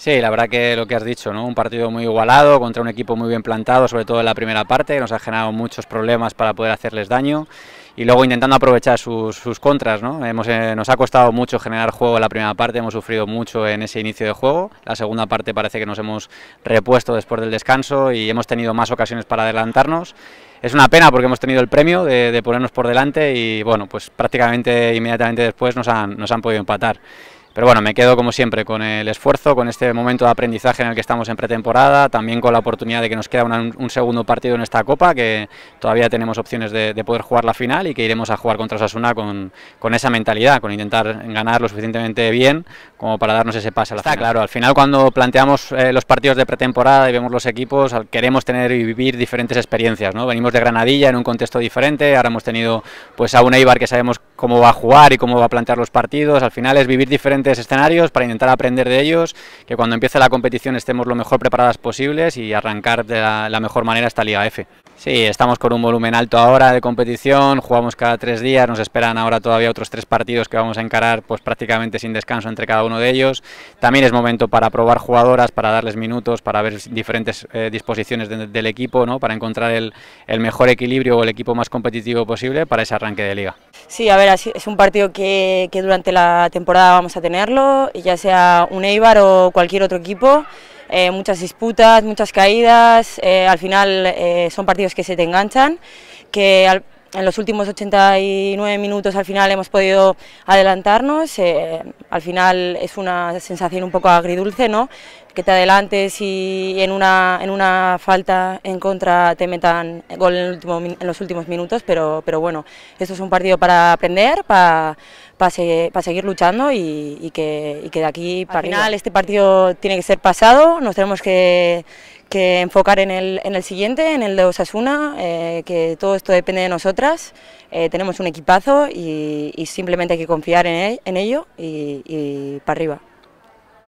Sí, la verdad que lo que has dicho, ¿no? Un partido muy igualado contra un equipo muy bien plantado, sobre todo en la primera parte, nos ha generado muchos problemas para poder hacerles daño y luego intentando aprovechar sus, contras, eh, nos ha costado mucho generar juego en la primera parte, hemos sufrido mucho en ese inicio de juego. La segunda parte parece que nos hemos repuesto después del descanso y hemos tenido más ocasiones para adelantarnos. Es una pena porque hemos tenido el premio de, ponernos por delante y bueno, pues prácticamente inmediatamente después nos han, nos han podido empatar. Pero bueno, me quedo como siempre con el esfuerzo, con este momento de aprendizaje en el que estamos en pretemporada, también con la oportunidad de que nos queda un segundo partido en esta Copa, que todavía tenemos opciones de, poder jugar la final y que iremos a jugar contra Osasuna con, esa mentalidad, con intentar ganar lo suficientemente bien como para darnos ese pase a la final. claro, al final cuando planteamos eh, los partidos de pretemporada y vemos los equipos, queremos tener y vivir diferentes experiencias, ¿no? Venimos de Granadilla en un contexto diferente, ahora hemos tenido pues a un Eibar que sabemos cómo va a jugar y cómo va a plantear los partidos. Al final es vivir diferentes escenarios para intentar aprender de ellos, que cuando empiece la competición estemos lo mejor preparadas posibles y arrancar de la, mejor manera esta Liga F. Sí, estamos con un volumen alto ahora de competición, jugamos cada tres días, nos esperan ahora todavía otros tres partidos que vamos a encarar pues prácticamente sin descanso entre cada uno de ellos. También es momento para probar jugadoras, para darles minutos, para ver diferentes eh, disposiciones del equipo, ¿no? para encontrar el, mejor equilibrio o el equipo más competitivo posible para ese arranque de liga. Sí, a ver, es un partido que, que durante la temporada vamos a tenerlo, ya sea un Eibar o cualquier otro equipo. Eh, muchas disputas, muchas caídas, eh, al final eh, son partidos que se te enganchan, que al, en los últimos 89 minutos al final hemos podido adelantarnos, eh, al final es una sensación un poco agridulce, ¿no? que te adelantes y en una, en una falta en contra te metan gol en, el último, en los últimos minutos, pero, pero bueno, esto es un partido para aprender, para, para, seguir luchando y, que, de aquí para al final este partido tiene que ser pasado, nos tenemos que, que enfocar en el, en el, siguiente, en el de Osasuna, eh, que todo esto depende de nosotras, eh, tenemos un equipazo y, simplemente hay que confiar en, e, ello y para arriba.